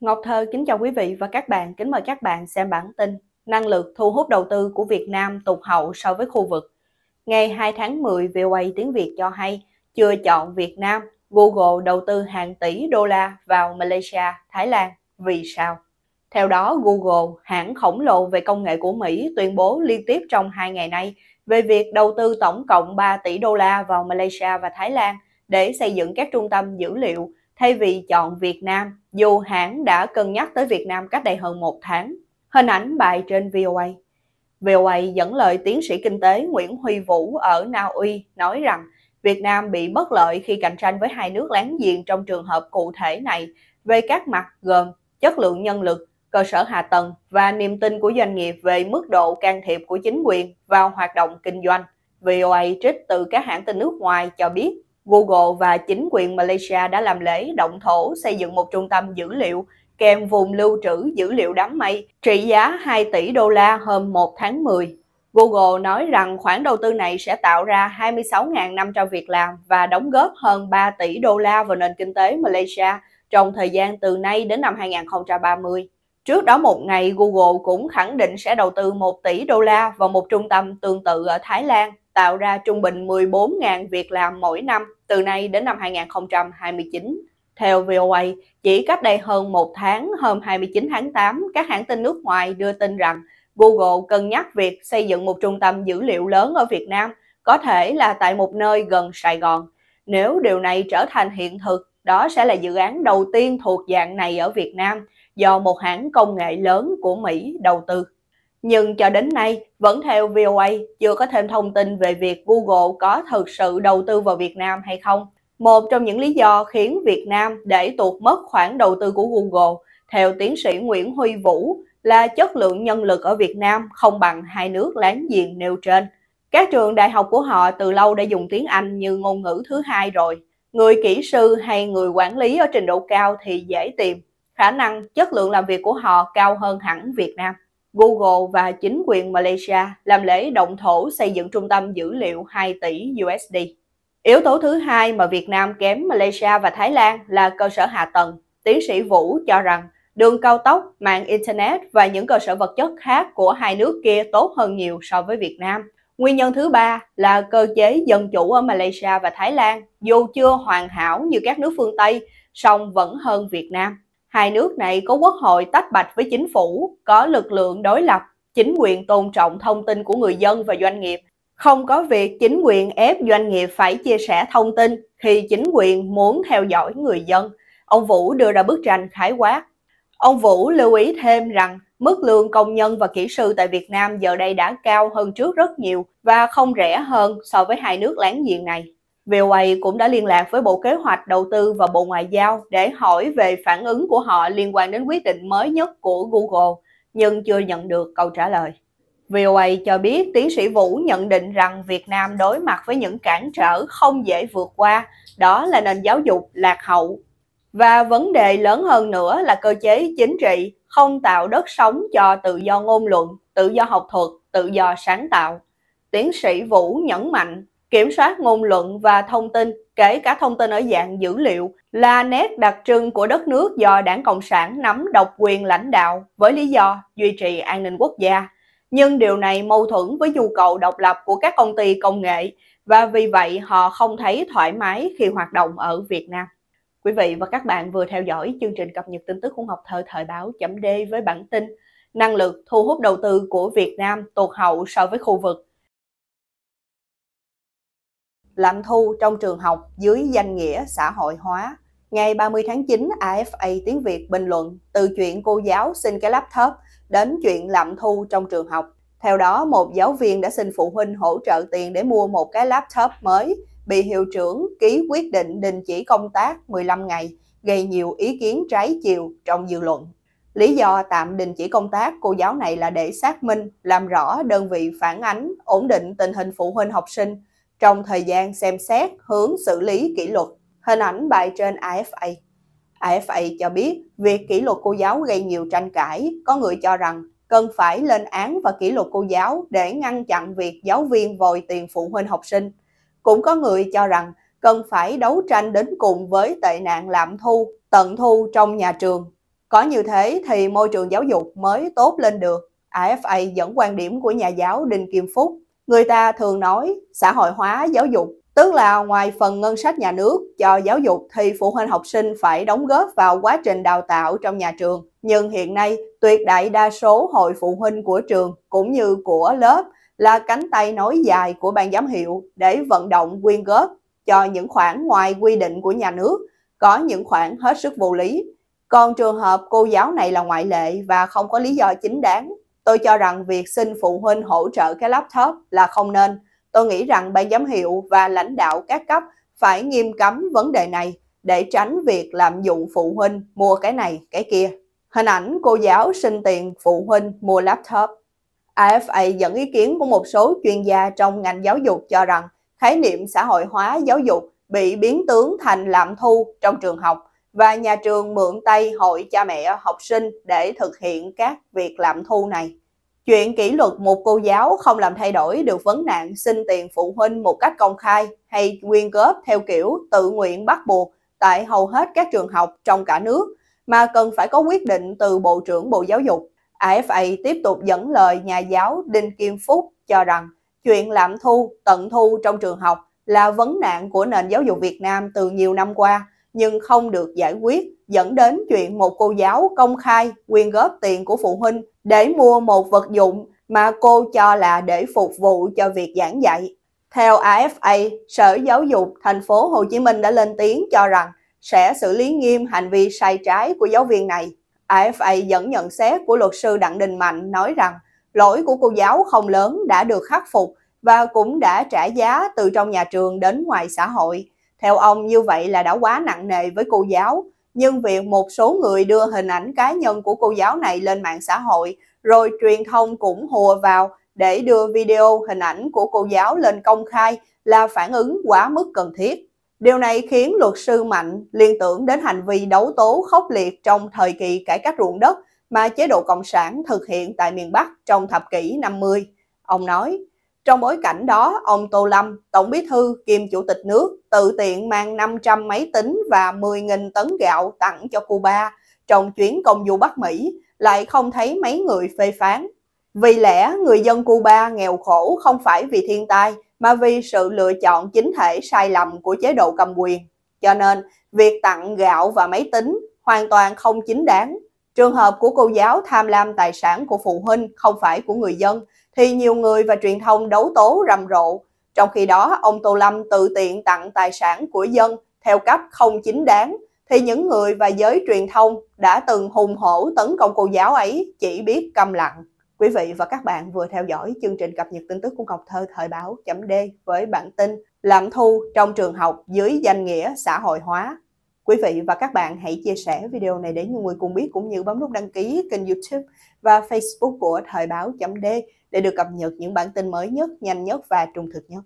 Ngọc Thơ kính chào quý vị và các bạn, kính mời các bạn xem bản tin Năng lực thu hút đầu tư của Việt Nam tụt hậu so với khu vực. Ngày 2 tháng 10, VOA tiếng Việt cho hay chưa chọn Việt Nam, Google đầu tư hàng tỷ đô la vào Malaysia, Thái Lan. Vì sao? Theo đó, Google, hãng khổng lồ về công nghệ của Mỹ, tuyên bố liên tiếp trong hai ngày nay về việc đầu tư tổng cộng 3 tỷ đô la vào Malaysia và Thái Lan để xây dựng các trung tâm dữ liệu thay vì chọn Việt Nam, dù hãng đã cân nhắc tới Việt Nam cách đây hơn một tháng. Hình ảnh bài trên VOA. VOA dẫn lời tiến sĩ kinh tế Nguyễn Huy Vũ ở Na Uy nói rằng Việt Nam bị bất lợi khi cạnh tranh với hai nước láng giềng trong trường hợp cụ thể này về các mặt gồm chất lượng nhân lực, cơ sở hạ tầng và niềm tin của doanh nghiệp về mức độ can thiệp của chính quyền vào hoạt động kinh doanh. VOA trích từ các hãng tin nước ngoài cho biết Google và chính quyền Malaysia đã làm lễ động thổ xây dựng một trung tâm dữ liệu kèm vùng lưu trữ dữ liệu đám mây trị giá 2 tỷ đô la hôm 1 tháng 10. Google nói rằng khoản đầu tư này sẽ tạo ra 26.500 việc làm và đóng góp hơn 3 tỷ đô la vào nền kinh tế Malaysia trong thời gian từ nay đến năm 2030. Trước đó một ngày, Google cũng khẳng định sẽ đầu tư 1 tỷ đô la vào một trung tâm tương tự ở Thái Lan, tạo ra trung bình 14.000 việc làm mỗi năm từ nay đến năm 2029. Theo VOA, chỉ cách đây hơn một tháng, hôm 29 tháng 8, các hãng tin nước ngoài đưa tin rằng Google cân nhắc việc xây dựng một trung tâm dữ liệu lớn ở Việt Nam, có thể là tại một nơi gần Sài Gòn. Nếu điều này trở thành hiện thực, đó sẽ là dự án đầu tiên thuộc dạng này ở Việt Nam do một hãng công nghệ lớn của Mỹ đầu tư. Nhưng cho đến nay, vẫn theo VOA, chưa có thêm thông tin về việc Google có thực sự đầu tư vào Việt Nam hay không. Một trong những lý do khiến Việt Nam để tuột mất khoản đầu tư của Google, theo tiến sĩ Nguyễn Huy Vũ, là chất lượng nhân lực ở Việt Nam không bằng hai nước láng giềng nêu trên. Các trường đại học của họ từ lâu đã dùng tiếng Anh như ngôn ngữ thứ hai rồi. Người kỹ sư hay người quản lý ở trình độ cao thì dễ tìm. Khả năng chất lượng làm việc của họ cao hơn hẳn Việt Nam. Google và chính quyền Malaysia làm lễ động thổ xây dựng trung tâm dữ liệu 2 tỷ USD. Yếu tố thứ hai mà Việt Nam kém Malaysia và Thái Lan là cơ sở hạ tầng. Tiến sĩ Vũ cho rằng đường cao tốc, mạng Internet và những cơ sở vật chất khác của hai nước kia tốt hơn nhiều so với Việt Nam. Nguyên nhân thứ ba là cơ chế dân chủ ở Malaysia và Thái Lan, dù chưa hoàn hảo như các nước phương Tây, song vẫn hơn Việt Nam hai nước này có quốc hội tách bạch với chính phủ, có lực lượng đối lập, chính quyền tôn trọng thông tin của người dân và doanh nghiệp. Không có việc chính quyền ép doanh nghiệp phải chia sẻ thông tin khi chính quyền muốn theo dõi người dân. Ông Vũ đưa ra bức tranh khái quát. Ông Vũ lưu ý thêm rằng mức lương công nhân và kỹ sư tại Việt Nam giờ đây đã cao hơn trước rất nhiều và không rẻ hơn so với hai nước láng giềng này. VOA cũng đã liên lạc với Bộ Kế hoạch Đầu tư và Bộ Ngoại giao để hỏi về phản ứng của họ liên quan đến quyết định mới nhất của Google, nhưng chưa nhận được câu trả lời. VOA cho biết tiến sĩ Vũ nhận định rằng Việt Nam đối mặt với những cản trở không dễ vượt qua, đó là nền giáo dục lạc hậu. Và vấn đề lớn hơn nữa là cơ chế chính trị không tạo đất sống cho tự do ngôn luận, tự do học thuật, tự do sáng tạo. Tiến sĩ Vũ nhấn mạnh kiểm soát ngôn luận và thông tin, kể cả thông tin ở dạng dữ liệu, là nét đặc trưng của đất nước do Đảng Cộng sản nắm độc quyền lãnh đạo với lý do duy trì an ninh quốc gia. Nhưng điều này mâu thuẫn với nhu cầu độc lập của các công ty công nghệ và vì vậy họ không thấy thoải mái khi hoạt động ở Việt Nam. Quý vị và các bạn vừa theo dõi chương trình cập nhật tin tức khung học thời thời báo chấm D với bản tin Năng lực thu hút đầu tư của Việt Nam tụt hậu so với khu vực lạm thu trong trường học dưới danh nghĩa xã hội hóa. Ngày 30 tháng 9, AFA Tiếng Việt bình luận từ chuyện cô giáo xin cái laptop đến chuyện lạm thu trong trường học. Theo đó, một giáo viên đã xin phụ huynh hỗ trợ tiền để mua một cái laptop mới, bị hiệu trưởng ký quyết định đình chỉ công tác 15 ngày, gây nhiều ý kiến trái chiều trong dư luận. Lý do tạm đình chỉ công tác cô giáo này là để xác minh, làm rõ đơn vị phản ánh, ổn định tình hình phụ huynh học sinh, trong thời gian xem xét hướng xử lý kỷ luật. Hình ảnh bài trên AFA. AFA cho biết việc kỷ luật cô giáo gây nhiều tranh cãi, có người cho rằng cần phải lên án và kỷ luật cô giáo để ngăn chặn việc giáo viên vòi tiền phụ huynh học sinh. Cũng có người cho rằng cần phải đấu tranh đến cùng với tệ nạn lạm thu, tận thu trong nhà trường. Có như thế thì môi trường giáo dục mới tốt lên được. AFA dẫn quan điểm của nhà giáo Đinh Kim Phúc người ta thường nói xã hội hóa giáo dục tức là ngoài phần ngân sách nhà nước cho giáo dục thì phụ huynh học sinh phải đóng góp vào quá trình đào tạo trong nhà trường nhưng hiện nay tuyệt đại đa số hội phụ huynh của trường cũng như của lớp là cánh tay nối dài của ban giám hiệu để vận động quyên góp cho những khoản ngoài quy định của nhà nước có những khoản hết sức vô lý còn trường hợp cô giáo này là ngoại lệ và không có lý do chính đáng Tôi cho rằng việc xin phụ huynh hỗ trợ cái laptop là không nên. Tôi nghĩ rằng ban giám hiệu và lãnh đạo các cấp phải nghiêm cấm vấn đề này để tránh việc lạm dụng phụ huynh mua cái này cái kia. Hình ảnh cô giáo xin tiền phụ huynh mua laptop. AFA dẫn ý kiến của một số chuyên gia trong ngành giáo dục cho rằng khái niệm xã hội hóa giáo dục bị biến tướng thành lạm thu trong trường học và nhà trường mượn tay hội cha mẹ học sinh để thực hiện các việc làm thu này. Chuyện kỷ luật một cô giáo không làm thay đổi được vấn nạn xin tiền phụ huynh một cách công khai hay quyên góp theo kiểu tự nguyện bắt buộc tại hầu hết các trường học trong cả nước mà cần phải có quyết định từ Bộ trưởng Bộ Giáo dục. AFA tiếp tục dẫn lời nhà giáo Đinh Kim Phúc cho rằng chuyện lạm thu, tận thu trong trường học là vấn nạn của nền giáo dục Việt Nam từ nhiều năm qua nhưng không được giải quyết, dẫn đến chuyện một cô giáo công khai quyên góp tiền của phụ huynh để mua một vật dụng mà cô cho là để phục vụ cho việc giảng dạy. Theo AFA, Sở Giáo dục thành phố Hồ Chí Minh đã lên tiếng cho rằng sẽ xử lý nghiêm hành vi sai trái của giáo viên này. AFA dẫn nhận xét của luật sư Đặng Đình Mạnh nói rằng lỗi của cô giáo không lớn đã được khắc phục và cũng đã trả giá từ trong nhà trường đến ngoài xã hội. Theo ông như vậy là đã quá nặng nề với cô giáo, nhưng việc một số người đưa hình ảnh cá nhân của cô giáo này lên mạng xã hội rồi truyền thông cũng hùa vào để đưa video hình ảnh của cô giáo lên công khai là phản ứng quá mức cần thiết. Điều này khiến luật sư Mạnh liên tưởng đến hành vi đấu tố khốc liệt trong thời kỳ cải cách ruộng đất mà chế độ Cộng sản thực hiện tại miền Bắc trong thập kỷ 50. Ông nói, trong bối cảnh đó, ông Tô Lâm, Tổng bí thư kiêm Chủ tịch nước, tự tiện mang 500 máy tính và 10.000 tấn gạo tặng cho Cuba trong chuyến công du Bắc Mỹ, lại không thấy mấy người phê phán. Vì lẽ người dân Cuba nghèo khổ không phải vì thiên tai, mà vì sự lựa chọn chính thể sai lầm của chế độ cầm quyền. Cho nên, việc tặng gạo và máy tính hoàn toàn không chính đáng. Trường hợp của cô giáo tham lam tài sản của phụ huynh không phải của người dân, thì nhiều người và truyền thông đấu tố rầm rộ. Trong khi đó, ông Tô Lâm tự tiện tặng tài sản của dân theo cách không chính đáng, thì những người và giới truyền thông đã từng hùng hổ tấn công cô giáo ấy chỉ biết câm lặng. Quý vị và các bạn vừa theo dõi chương trình cập nhật tin tức của Ngọc Thơ thời báo chấm D với bản tin Lạm thu trong trường học dưới danh nghĩa xã hội hóa. Quý vị và các bạn hãy chia sẻ video này để nhiều người cùng biết cũng như bấm nút đăng ký kênh youtube và facebook của thời báo chấm D để được cập nhật những bản tin mới nhất, nhanh nhất và trung thực nhất.